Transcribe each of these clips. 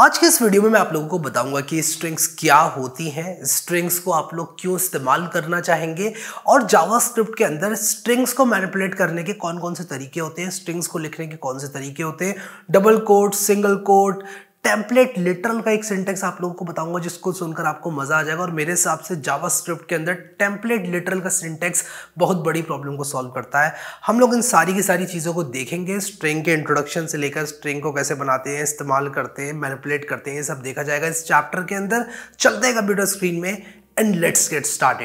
आज के इस वीडियो में मैं आप लोगों को बताऊंगा कि स्ट्रिंग्स क्या होती हैं स्ट्रिंग्स को आप लोग क्यों इस्तेमाल करना चाहेंगे और जावास्क्रिप्ट के अंदर स्ट्रिंग्स को मैनिपुलेट करने के कौन कौन से तरीके होते हैं स्ट्रिंग्स को लिखने के कौन से तरीके होते हैं double quote single quote template literal का एक सिंटेक्स आप लोगों को बताऊंगा जिसको सुनकर आपको मजा आ जाएगा और मेरे हिसाब से जावा के अंदर टेम्पलेट लिटरल का सिंटेक्स बहुत बड़ी प्रॉब्लम को सॉल्व करता है हम लोग इन सारी की सारी चीज़ों को देखेंगे स्ट्रिंग के इंट्रोडक्शन से लेकर स्ट्रिंग को कैसे बनाते हैं इस्तेमाल करते हैं मैनिपुलेट करते हैं ये सब देखा जाएगा इस चैप्टर के अंदर चलते हैं कंप्यूटर स्क्रीन में and let's get start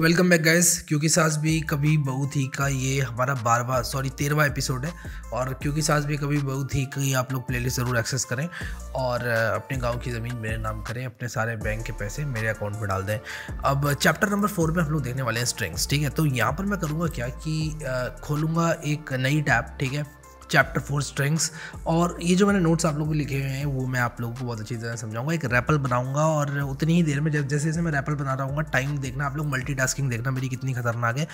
welcome back guys क्योंकि सास भी कभी बहू थी का ये हमारा बारवा सॉरी तेरहवा एपिसोड है और क्योंकि सास भी कभी बहू थी ये आप लोग प्ले ज़रूर एक्सेस करें और अपने गांव की ज़मीन मेरे नाम करें अपने सारे बैंक के पैसे मेरे अकाउंट में डाल दें अब चैप्टर नंबर फोर में हम लोग देखने वाले हैं स्ट्रिंग्स ठीक है तो यहाँ पर मैं करूँगा क्या कि खोलूँगा एक नई टैप ठीक है चैप्टर फोर स्ट्रेंग्स और ये जो मैंने नोट्स आप लोगों को लिखे हुए हैं वो मैं आप लोगों को बहुत अच्छी तरह समझाऊंगा एक रैपल बनाऊंगा और उतनी ही देर में जब जैसे जैसे मैं रैपल बना रहा हूँ टाइम देखना आप लोग मल्टीटास्किंग देखना मेरी कितनी खतरनाक है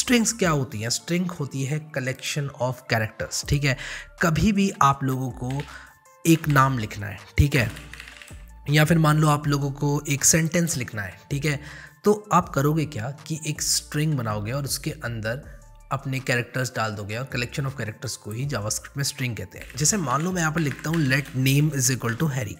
स्ट्रेंग्स uh, क्या होती हैं स्ट्रिंग होती है कलेक्शन ऑफ कैरेक्टर्स ठीक है कभी भी आप लोगों को एक नाम लिखना है ठीक है या फिर मान लो आप लोगों को एक सेंटेंस लिखना है ठीक है तो आप करोगे क्या कि एक स्ट्रिंग बनाओगे और उसके अंदर अपने कैरेक्टर्स डाल दोगे और कलेक्शन ऑफ कैरेक्टर्स को ही जावास्क्रिप्ट में स्ट्रिंग कहते हैं जैसे मान लो मैं यहाँ पर लिखता हूँ let name is equal to Harry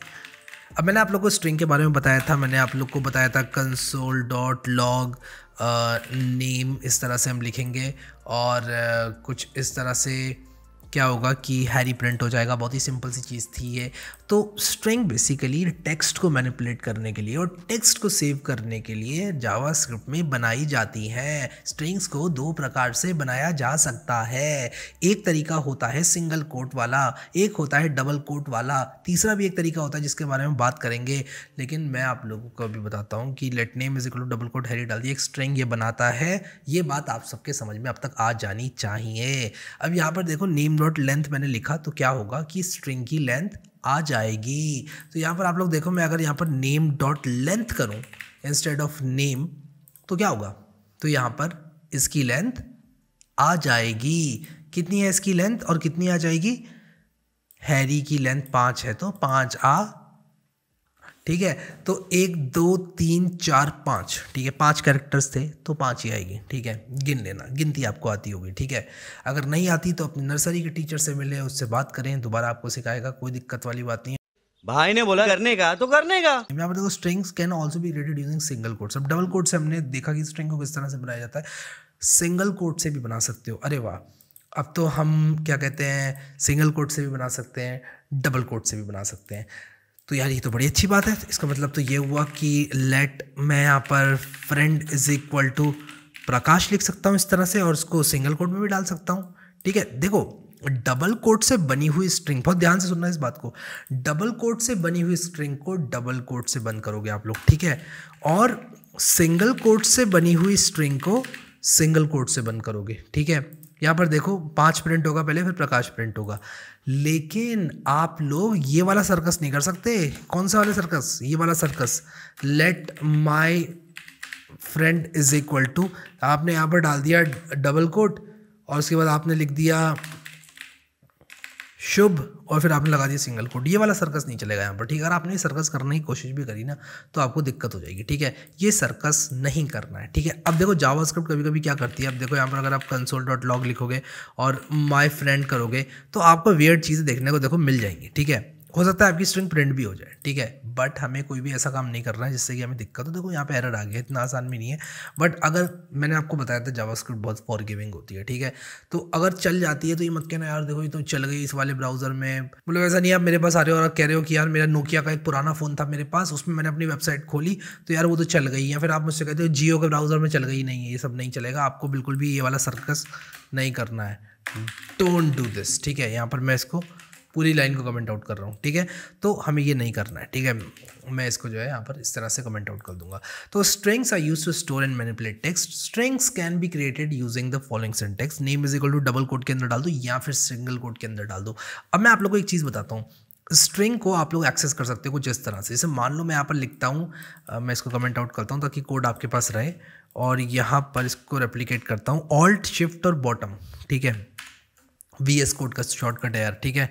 अब मैंने आप लोग को स्ट्रिंग के बारे में बताया था मैंने आप लोग को बताया था कंसोल डॉट लॉग नेम इस तरह से हम लिखेंगे और uh, कुछ इस तरह से क्या होगा कि हैरी प्रिंट हो जाएगा बहुत ही सिंपल सी चीज़ थी ये तो स्ट्रिंग बेसिकली टेक्स्ट को मैनिपुलेट करने के लिए और टेक्स्ट को सेव करने के लिए जावास्क्रिप्ट में बनाई जाती हैं स्ट्रिंग्स को दो प्रकार से बनाया जा सकता है एक तरीका होता है सिंगल कोट वाला एक होता है डबल कोट वाला तीसरा भी एक तरीका होता है जिसके बारे में बात करेंगे लेकिन मैं आप लोगों को भी बताता हूँ कि let name is double quote Harry डाल दिए एक स्ट्रिंग ये बनाता है ये बात आप सबके समझ में अब तक आ जानी चाहिए अब यहाँ पर देखो नेम डॉट लेंथ मैंने लिखा तो क्या होगा कि स्ट्रिंग की लेंथ आ जाएगी तो यहाँ पर आप लोग देखो मैं अगर यहाँ पर नेम डॉट लेंथ करूँ इंस्टेड ऑफ नेम तो क्या होगा तो यहाँ पर इसकी लेंथ आ जाएगी कितनी है इसकी लेंथ और कितनी आ जाएगी हैरी की लेंथ पाँच है तो पाँच आ ठीक है तो एक दो तीन चार पाँच ठीक है पांच कैरेक्टर्स थे तो पांच ही आएगी ठीक है गिन लेना गिनती आपको आती होगी ठीक है अगर नहीं आती तो अपनी नर्सरी के टीचर से मिले उससे बात करें दोबारा आपको सिखाएगा कोई दिक्कत वाली बात नहीं भाई ने बोला करने का तो करने का यहाँ पर देखो strings can also be created using single quotes अब डबल कोड से हमने देखा कि स्ट्रिंग को किस तरह से बनाया जाता है सिंगल कोट से भी बना सकते हो अरे वाह अब तो हम क्या कहते हैं सिंगल कोट से भी बना सकते हैं डबल कोर्ट से भी बना सकते हैं तो यार ये तो बड़ी अच्छी बात है इसका मतलब तो ये हुआ कि लेट मैं यहाँ पर friend is equal to Prakash लिख सकता हूँ इस तरह से और उसको सिंगल कोट में भी डाल सकता हूँ ठीक है देखो डबल कोट से बनी हुई स्ट्रिंग बहुत ध्यान से सुनना इस बात को डबल कोट से बनी हुई स्ट्रिंग को डबल कोट से बंद करोगे आप लोग ठीक है और सिंगल कोट से बनी हुई स्ट्रिंग को सिंगल कोट से बंद करोगे ठीक है यहाँ पर देखो पाँच प्रिंट होगा पहले फिर प्रकाश प्रिंट होगा लेकिन आप लोग ये वाला सर्कस नहीं कर सकते कौन सा वाला सर्कस ये वाला circus let my friend is equal to आपने यहाँ पर डाल दिया डबल कोट और उसके बाद आपने लिख दिया शुभ और फिर आपने लगा दिया सिंगल कोट ये वाला सर्कस नहीं चलेगा यहाँ पर ठीक है अगर आपने सर्कस करने की कोशिश भी करी ना तो आपको दिक्कत हो जाएगी ठीक है ये सर्कस नहीं करना है ठीक है अब देखो जावा स्क्रिप्ट कभी कभी क्या करती है अब देखो यहाँ पर अगर आप कंसोल डॉट लॉग लिखोगे और माई फ्रेंड करोगे तो आपको वेयर चीज़ें देखने को देखो मिल जाएंगी ठीक है हो सकता है आपकी स्ट्रिंग प्रिंट भी हो जाए ठीक है बट हमें कोई भी ऐसा काम नहीं करना है जिससे कि हमें दिक्कत हो देखो यहाँ पे एरर आ गया इतना आसान भी नहीं है बट अगर मैंने आपको बताया था जावास्क्रिप्ट बहुत फॉरगिविंग होती है ठीक है तो अगर चल जाती है तो ये मत कहना यार देखो ये तो चल गई इस वाले ब्राउज़र में मतलब ऐसा नहीं आप मेरे पास आ रहे हो और कह रहे हो कि यार मेरा नोकिया का एक पुराना फ़ोन था मेरे पास उसमें मैंने अपनी वेबसाइट खोली तो यार वो तो चल गई या फिर आप मुझसे कहते हो जियो के ब्राउज़र में चल गई नहीं है ये सब नहीं चलेगा आपको बिल्कुल भी ये वाला सर्कस नहीं करना है डोंट डू दिस ठीक है यहाँ पर मैं इसको पूरी लाइन को कमेंट आउट कर रहा हूँ ठीक है तो हमें ये नहीं करना है ठीक है मैं इसको जो है यहाँ पर इस तरह से कमेंट आउट कर दूंगा तो strings are used to store and manipulate text strings can be created using the following syntax name is equal to double quote के अंदर डाल दो या फिर सिंगल कोड के अंदर डाल दो अब मैं आप लोग को एक चीज़ बताता हूँ स्ट्रिंग को आप लोग एक्सेस कर सकते हो कुछ इस तरह से जैसे मान लो मैं यहाँ पर लिखता हूँ मैं इसको कमेंट आउट करता हूँ ताकि कोड आपके पास रहे और यहाँ पर इसको रेप्लीकेट करता हूँ ऑल्ट शिफ्ट और बॉटम ठीक है वी एस कोड का शॉर्टकट है यार ठीक है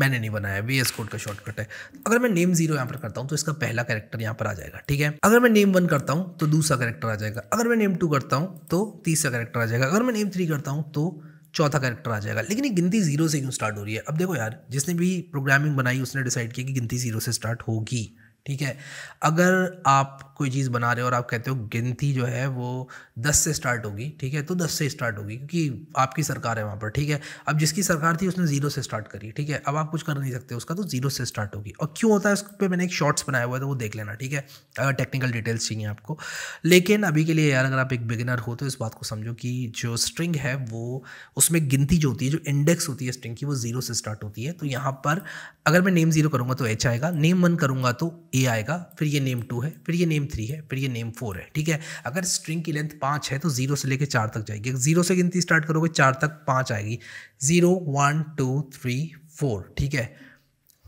मैंने नहीं बनाया वी एस कोड का शॉर्टकट है अगर मैं नेम जीरो यहाँ पर करता हूँ तो इसका पहला करेक्टर यहाँ पर आ जाएगा ठीक है अगर मैं नेम वन करता हूँ तो दूसरा करेक्टर आ जाएगा अगर मैं नेम टू करता हूँ तो तीसरा करेक्टर आ जाएगा अगर मैं नेम थ्री करता हूँ तो चौथा कैरेक्टर आ जाएगा लेकिन ये गिनती जीरो से क्यों स्टार्ट हो रही है अब देखो यार जिसने भी प्रोग्रामिंग बनाई उसने डिसाइड किया कि गिनती जीरो से स्टार्ट होगी ठीक है अगर आप कोई चीज़ बना रहे हो और आप कहते हो गिनती जो है वो दस से स्टार्ट होगी ठीक है तो दस से स्टार्ट होगी क्योंकि आपकी सरकार है वहाँ पर ठीक है अब जिसकी सरकार थी उसने ज़ीरो से स्टार्ट करी ठीक है अब आप कुछ कर नहीं सकते उसका तो ज़ीरो से स्टार्ट होगी और क्यों होता है उस पर मैंने एक शॉर्ट्स बनाया हुआ है तो वो देख लेना ठीक है अगर टेक्निकल डिटेल्स चाहिए आपको लेकिन अभी के लिए यार अगर आप एक बिगिनर हो तो इस बात को समझो कि जो स्ट्रिंग है वो उसमें गिनती जो होती है जो इंडेक्स होती है स्ट्रिंग की वो ज़ीरो से स्टार्ट होती है तो यहाँ पर अगर मैं नेम ज़ीरो करूँगा तो एच आएगा नेम वन करूँगा तो ये आएगा फिर ये नेम टू है फिर ये नेम थ्री है फिर ये नेम फोर है ठीक है अगर स्ट्रिंग की लेंथ पाँच है तो जीरो से लेकर चार तक जाएगी जीरो से गिनती स्टार्ट करोगे चार तक पाँच आएगी zero one two three four ठीक है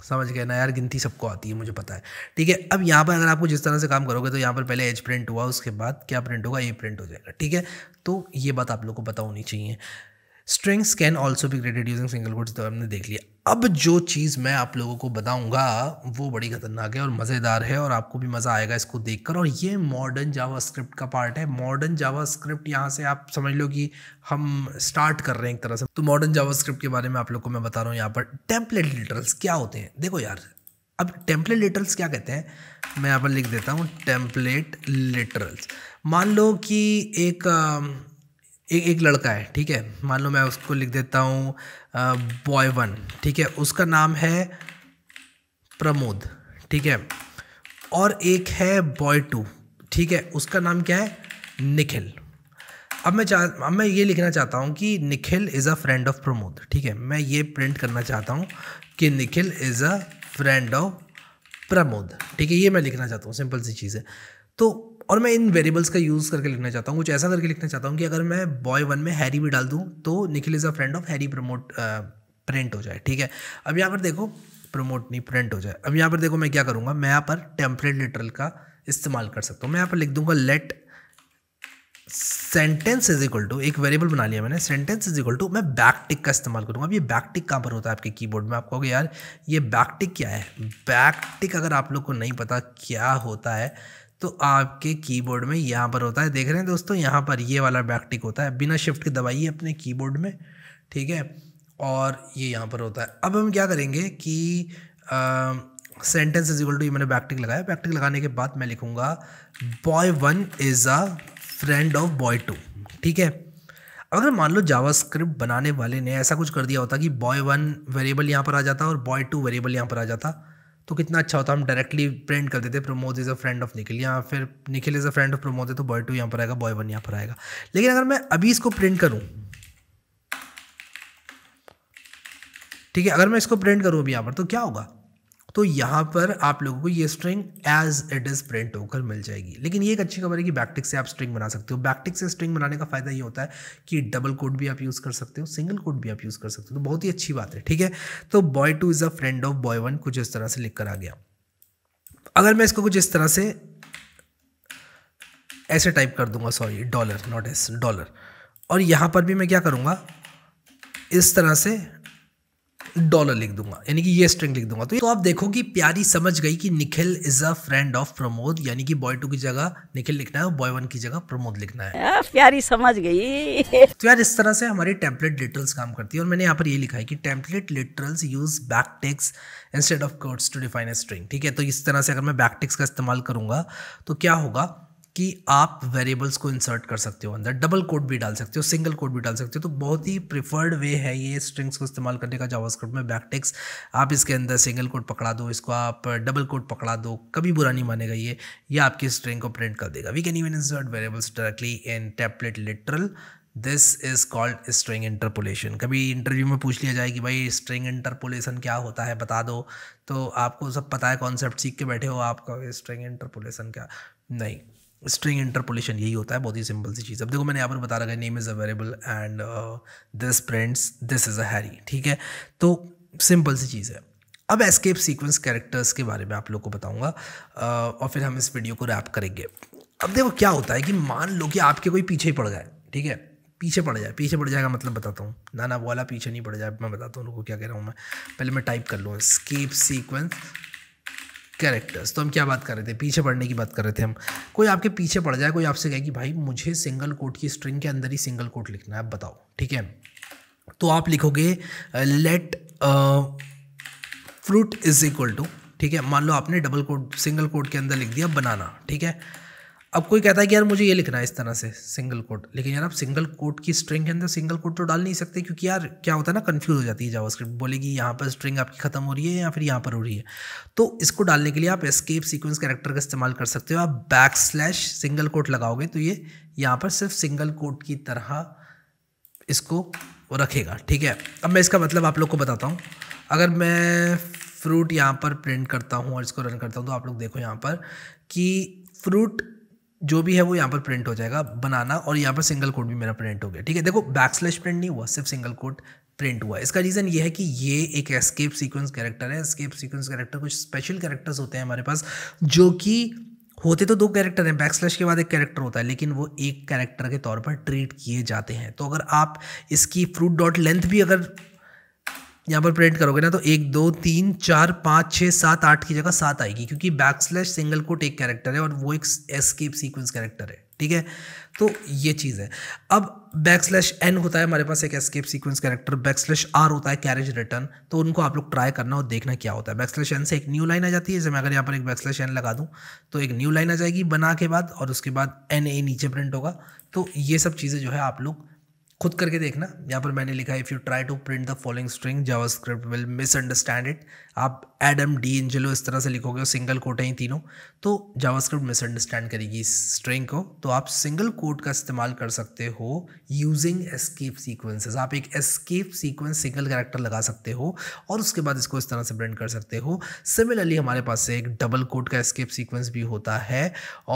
समझ गए ना यार गिनती सबको आती है मुझे पता है ठीक है अब यहाँ पर अगर आपको जिस तरह से काम करोगे तो यहाँ पर पहले एज प्रिंट हुआ उसके बाद क्या प्रिंट होगा ये प्रिंट हो जाएगा ठीक है तो ये बात आप लोग को पता होनी चाहिए strings can also be created using single quotes तो हमने देख लिया अब जो चीज़ मैं आप लोगों को बताऊंगा वो बड़ी खतरनाक है और मज़ेदार है और आपको भी मज़ा आएगा इसको देखकर और ये मॉडर्न जावास्क्रिप्ट का पार्ट है मॉडर्न जावास्क्रिप्ट यहाँ से आप समझ लो कि हम स्टार्ट कर रहे हैं एक तरह से तो मॉडर्न जावास्क्रिप्ट के बारे में आप लोग को मैं बता रहा हूँ यहाँ पर टेम्पलेट लिटरल्स क्या होते हैं देखो यार अब टेम्पलेट लिटरल्स क्या कहते हैं मैं यहाँ पर लिख देता हूँ टेम्पलेट लिटरल्स मान लो कि एक एक एक लड़का है ठीक है मान लो मैं उसको लिख देता हूँ बॉय वन ठीक है उसका नाम है प्रमोद ठीक है और एक है बॉय टू ठीक है उसका नाम क्या है निखिल अब मैं चाह अब मैं ये लिखना चाहता हूँ कि Nikhil is a friend of Pramod ठीक है मैं ये प्रिंट करना चाहता हूँ कि Nikhil is a friend of Pramod ठीक है ये मैं लिखना चाहता हूँ सिंपल सी चीज़ है तो और मैं इन वेरिएबल्स का यूज़ करके लिखना चाहता हूँ कुछ ऐसा करके लिखना चाहता हूँ कि अगर मैं बॉय वन में हैरी भी डाल दूँ तो Nikhil is a friend of Harry Pramod print हो जाए ठीक है अब यहाँ पर देखो प्रमोट नहीं प्रिंट हो जाए अब यहाँ पर देखो मैं क्या करूँगा मैं यहाँ पर टेम्पलेट लिटरल का इस्तेमाल कर सकता हूँ मैं यहाँ पर लिख दूँगा let sentence is equal to एक वेरिएबल बना लिया मैंने सेंटेंस इज इक्वल टू मैं बैक टिक का इस्तेमाल करूँगा अब ये बैक टिक कहाँ पर होता है आपके कीबोर्ड में आप कहोगे यार ये बैक टिक क्या है बैक टिक अगर आप लोग को नहीं पता क्या होता है तो आपके कीबोर्ड में यहाँ पर होता है देख रहे हैं दोस्तों यहाँ पर ये वाला बैकटिक होता है बिना शिफ्ट के दबाइए अपने कीबोर्ड में ठीक है और ये यहाँ पर होता है अब हम क्या करेंगे कि सेंटेंस इज इक्वल टू ये मैंने बैकटिक लगाया बैकटिक लगाने के बाद मैं लिखूँगा boy one is a friend of boy two ठीक है अगर मान लो जावास्क्रिप्ट बनाने वाले ने ऐसा कुछ कर दिया होता कि बॉय वन वेरिएबल यहाँ पर आ जाता और बॉय टू वेरिएबल यहाँ पर आ जाता तो कितना अच्छा होता हम डायरेक्टली प्रिंट कर देते Pramod is a friend of Nikhil या फिर Nikhil is a friend of Pramod है तो बॉय टू यहाँ पर आएगा बॉय वन यहाँ पर आएगा लेकिन अगर मैं अभी इसको प्रिंट करूँ ठीक है अगर मैं इसको प्रिंट करूँ अभी यहाँ पर तो क्या होगा तो यहाँ पर आप लोगों को ये string as it is print होकर मिल जाएगी लेकिन ये एक अच्छी खबर है कि बैकटिक से आप स्ट्रिंग बना सकते हो बैकटिक से स्ट्रिंग बनाने का फ़ायदा ये होता है कि डबल कोड भी आप यूज़ कर सकते हो सिंगल कोड भी आप यूज़ कर सकते हो तो बहुत ही अच्छी बात है ठीक है तो boy two is a friend of boy one कुछ इस तरह से लिख कर आ गया अगर मैं इसको कुछ इस तरह से ऐसे टाइप कर दूंगा sorry dollar not S dollar और यहाँ पर भी मैं क्या करूँगा इस तरह से डॉलर लिख दूंगा यानी कि ये स्ट्रिंग लिख दूंगा तो, तो आप देखो कि प्यारी समझ गई कि Nikhil is a friend of Pramod यानी कि बॉय टू की जगह निखिल लिखना है बॉय वन की जगह प्रमोद लिखना है हाँ, प्यारी समझ गई तो यार इस तरह से हमारी टेम्पलेट लिटरल्स काम करती है और मैंने यहाँ पर ये लिखा है कि template literals use back ticks instead of quotes to define a string ठीक है तो इस तरह से अगर मैं बैक टेक्स का इस्तेमाल करूंगा तो क्या होगा कि आप वेरिएबल्स को इंसर्ट कर सकते हो अंदर डबल कोड भी डाल सकते हो सिंगल कोड भी डाल सकते हो तो बहुत ही प्रिफर्ड वे है ये स्ट्रिंग्स को इस्तेमाल करने का जावास्क्रिप्ट में बैकटेक्स आप इसके अंदर सिंगल कोड पकड़ा दो इसको आप डबल कोड पकड़ा दो कभी बुरा नहीं मानेगा ये ये आपकी स्ट्रिंग को प्रिंट कर देगा we can even insert variables directly in template literal this is called string interpolation कभी इंटरव्यू में पूछ लिया जाए कि भाई स्ट्रिंग इंटरपोलेशन क्या होता है बता दो तो आपको सब पता है कॉन्सेप्ट सीख के बैठे हो आपका स्ट्रिंग इंटरपोलेशन क्या नहीं स्ट्रिंग इंटरपोलेशन यही होता है बहुत ही सिंपल सी चीज़ अब देखो मैंने यहाँ पर बता रखा है name is available and this prints this is a Harry ठीक है तो सिंपल सी चीज़ है अब एस्केप सीक्वेंस कैरेक्टर्स के बारे में आप लोग को बताऊंगा uh, और फिर हम इस वीडियो को रैप करेंगे अब देखो क्या होता है कि मान लो कि आपके कोई पीछे पड़ गए ठीक है पीछे पड़ जाए पीछे पड़ जाएगा मतलब बताता हूँ ना ना वाला पीछे नहीं पड़ जाए मैं बताता हूँ लोगों को क्या कह रहा हूँ मैं पहले मैं टाइप कर लूँ स्केप सीक्वेंस कैरेक्टर्स तो हम क्या बात कर रहे थे पीछे पड़ने की बात कर रहे थे हम कोई आपके पीछे पड़ जाए कोई आपसे कहे कि भाई मुझे सिंगल कोट की स्ट्रिंग के अंदर ही सिंगल कोट लिखना है आप बताओ ठीक है तो आप लिखोगे let fruit is equal to ठीक है मान लो आपने डबल कोट सिंगल कोट के अंदर लिख दिया बनाना ठीक है अब कोई कहता है कि यार मुझे ये लिखना है इस तरह से सिंगल कोट लेकिन यार आप सिंगल कोट की स्ट्रिंग के अंदर सिंगल कोट तो डाल नहीं सकते क्योंकि यार क्या होता है ना कन्फ्यूज़ हो जाती है स्क्रिप्ट बोलेगी यहाँ पर स्ट्रिंग आपकी ख़त्म हो रही है या फिर यहाँ पर हो रही है तो इसको डालने के लिए आप स्केप सीक्वेंस कैरेक्टर का इस्तेमाल कर सकते हो आप बैक स्लैश सिंगल कोट लगाओगे तो ये यहाँ पर सिर्फ सिंगल कोट की तरह इसको रखेगा ठीक है अब मैं इसका मतलब आप लोग को बताता हूँ अगर मैं फ्रूट यहाँ पर प्रिंट करता हूँ और इसको रन करता हूँ तो आप लोग देखो यहाँ पर कि फ्रूट जो भी है वो यहाँ पर प्रिंट हो जाएगा बनाना और यहाँ पर सिंगल कोट भी मेरा प्रिंट हो गया ठीक है देखो बैक स्लैश प्रिंट नहीं हुआ सिर्फ सिंगल कोट प्रिंट हुआ इसका रीज़न ये है कि ये एक एस्केप सीक्वेंस कैरेक्टर है एस्केप सीक्वेंस कैरेक्टर कुछ स्पेशल कैरेक्टर्स होते हैं हमारे पास जो कि होते तो दो कैरेक्टर हैं बैक स्लैश के बाद एक कैरेक्टर होता है लेकिन वो एक कैरेक्टर के तौर पर ट्रीट किए जाते हैं तो अगर आप इसकी फ्रूट डॉट लेंथ भी अगर यहाँ पर प्रिंट करोगे ना तो एक दो तीन चार पाँच छः सात आठ की जगह सात आएगी क्योंकि बैक स्लैश सिंगल कोट एक कैरेक्टर है और वो एक एस्केप सीक्वेंस कैरेक्टर है ठीक है तो ये चीज़ है अब बैक स्लैश एन होता है हमारे पास एक escape sequence character back slash R होता है कैरेज रिटर्न तो उनको आप लोग ट्राई करना और देखना क्या होता है बैक स्लैश एन से एक न्यू लाइन आ जाती है जैसे मैं अगर यहाँ पर एक बैक स्लैश एन लगा दूँ तो एक न्यू लाइन आ जाएगी बना के बाद और उसके बाद एन ए नीचे प्रिंट होगा तो ये सब चीज़ें जो है आप लोग खुद करके देखना यहाँ पर मैंने लिखा if you try to print the following string JavaScript will misunderstand it आप एडम डी एंजलो इस तरह से लिखोगे सिंगल कोट ही तीनों तो जावास्क्रिप्ट मिसअंडरस्टैंड करेगी इस स्ट्रिंग को तो आप सिंगल कोट का इस्तेमाल कर सकते हो यूजिंग एस्केप सीक्वेंसेस आप एक एस्केप सीक्वेंस सिंगल कैरेक्टर लगा सकते हो और उसके बाद इसको इस तरह से प्रिंट कर सकते हो सिमिलरली हमारे पास से एक डबल कोट का एस्केप सीक्वेंस भी होता है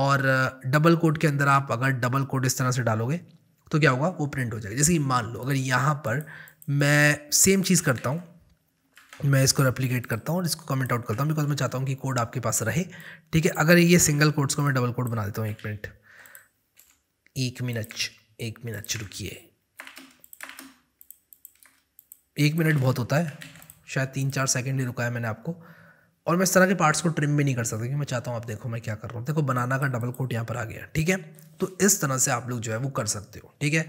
और डबल कोट के अंदर आप अगर डबल कोट इस तरह से डालोगे तो क्या होगा वो प्रिंट हो जाएगा जैसे कि मान लो अगर यहाँ पर मैं सेम चीज़ करता हूँ मैं इसको रेप्लीकेट करता हूँ और इसको कमेंट आउट करता हूँ बिकॉज मैं चाहता हूँ कि कोड आपके पास रहे ठीक है अगर ये सिंगल कोड्स को मैं डबल कोड बना देता हूँ एक मिनट एक मिनट एक मिनट रुकिए एक मिनट बहुत होता है शायद तीन चार सेकेंड ही रुका है मैंने आपको और मैं इस तरह के पार्ट्स को ट्रिम भी नहीं कर सकता कि मैं चाहता हूँ आप देखो मैं क्या कर रहा हूँ देखो बनाना का डबल कोट यहाँ पर आ गया ठीक है तो इस तरह से आप लोग जो है वो कर सकते हो ठीक है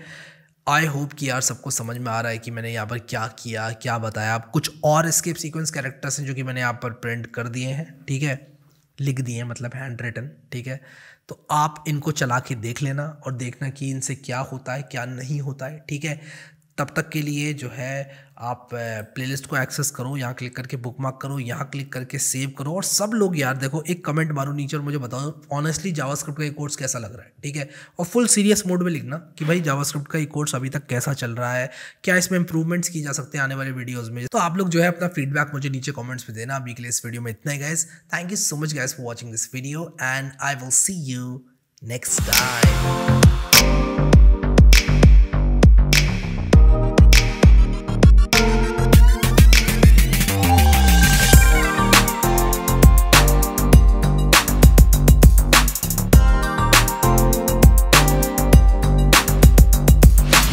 आई होप कि यार सबको समझ में आ रहा है कि मैंने यहाँ पर क्या किया क्या बताया आप कुछ और स्केप सीक्वेंस कैरेक्टर्स हैं जो कि मैंने यहाँ पर प्रिंट कर दिए हैं ठीक है लिख दिए हैं मतलब हैंड रिटन ठीक है तो आप इनको चला के देख लेना और देखना कि इनसे क्या होता है क्या नहीं होता है ठीक है तब तक के लिए जो है आप प्लेलिस्ट को एक्सेस करो यहाँ क्लिक करके बुक मार्क करो यहाँ क्लिक करके सेव करो और सब लोग यार देखो एक कमेंट मारो नीचे और मुझे बताओ ऑनेस्टली जावास्क्रिप्ट का ये कोर्स कैसा लग रहा है ठीक है और फुल सीरियस मोड में लिखना कि भाई जावास्क्रिप्ट का ये कोर्स अभी तक कैसा चल रहा है क्या इसमें इंप्रूवमेंट्स की जा सकते हैं आने वाले वीडियोज़ में तो आप लोग जो है अपना फीडबैक मुझे नीचे कॉमेंट्स में देना अभी के लिए इस वीडियो में इतना ही guys thank you so much guys for watching this video and I will see you next time